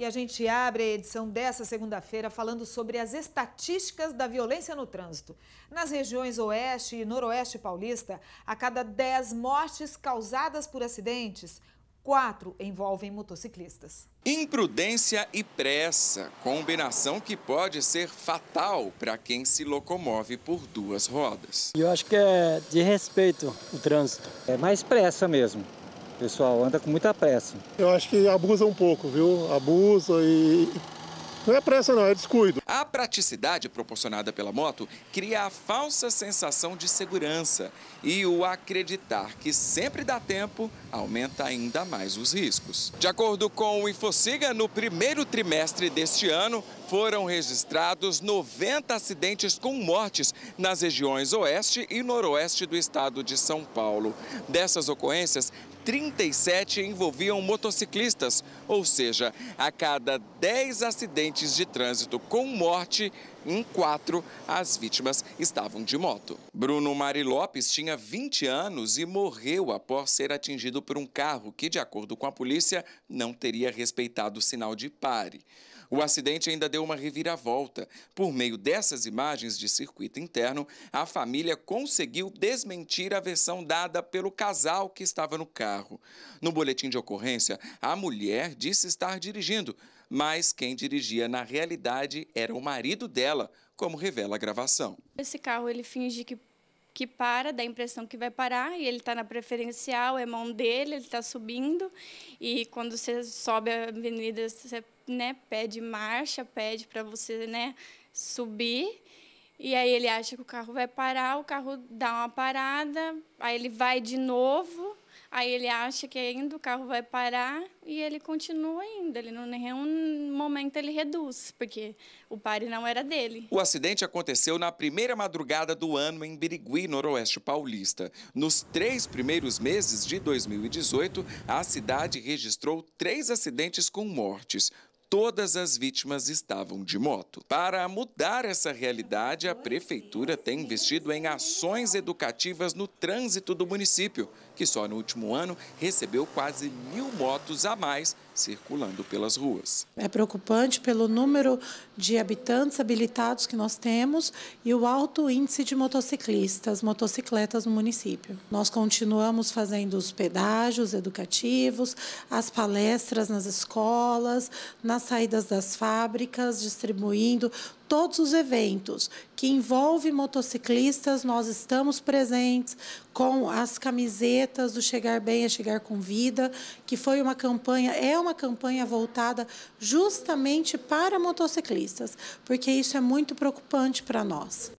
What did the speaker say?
E a gente abre a edição dessa segunda-feira falando sobre as estatísticas da violência no trânsito. Nas regiões Oeste e Noroeste paulista, a cada 10 mortes causadas por acidentes, quatro envolvem motociclistas. Imprudência e pressa, combinação que pode ser fatal para quem se locomove por duas rodas. Eu acho que é de respeito o trânsito, é mais pressa mesmo pessoal anda com muita pressa. Eu acho que abusa um pouco, viu? Abusa e. Não é pressa, não, é descuido. A praticidade proporcionada pela moto cria a falsa sensação de segurança. E o acreditar que sempre dá tempo aumenta ainda mais os riscos. De acordo com o InfoSiga, no primeiro trimestre deste ano, foram registrados 90 acidentes com mortes nas regiões oeste e noroeste do estado de São Paulo. Dessas ocorrências, 37 envolviam motociclistas, ou seja, a cada 10 acidentes de trânsito com morte, em quatro, as vítimas estavam de moto. Bruno Mari Lopes tinha 20 anos e morreu após ser atingido por um carro que, de acordo com a polícia, não teria respeitado o sinal de pare. O acidente ainda deu uma reviravolta. Por meio dessas imagens de circuito interno, a família conseguiu desmentir a versão dada pelo casal que estava no carro. No boletim de ocorrência, a mulher disse estar dirigindo, mas quem dirigia na realidade era o marido dela, como revela a gravação. Esse carro ele finge que que para, dá a impressão que vai parar, e ele está na preferencial, é mão dele, ele está subindo, e quando você sobe a avenida, você né, pede marcha, pede para você né, subir, e aí ele acha que o carro vai parar, o carro dá uma parada, aí ele vai de novo, Aí ele acha que ainda o carro vai parar e ele continua ainda. Ele não nenhum momento ele reduz, porque o pare não era dele. O acidente aconteceu na primeira madrugada do ano em Birigui, noroeste paulista. Nos três primeiros meses de 2018, a cidade registrou três acidentes com mortes todas as vítimas estavam de moto. Para mudar essa realidade, a prefeitura tem investido em ações educativas no trânsito do município que só no último ano recebeu quase mil motos a mais circulando pelas ruas. É preocupante pelo número de habitantes habilitados que nós temos e o alto índice de motociclistas, motocicletas no município. Nós continuamos fazendo os pedágios educativos, as palestras nas escolas, nas saídas das fábricas, distribuindo todos os eventos que envolve motociclistas, nós estamos presentes com as camisetas do Chegar Bem é Chegar com Vida, que foi uma campanha, é uma campanha voltada justamente para motociclistas, porque isso é muito preocupante para nós.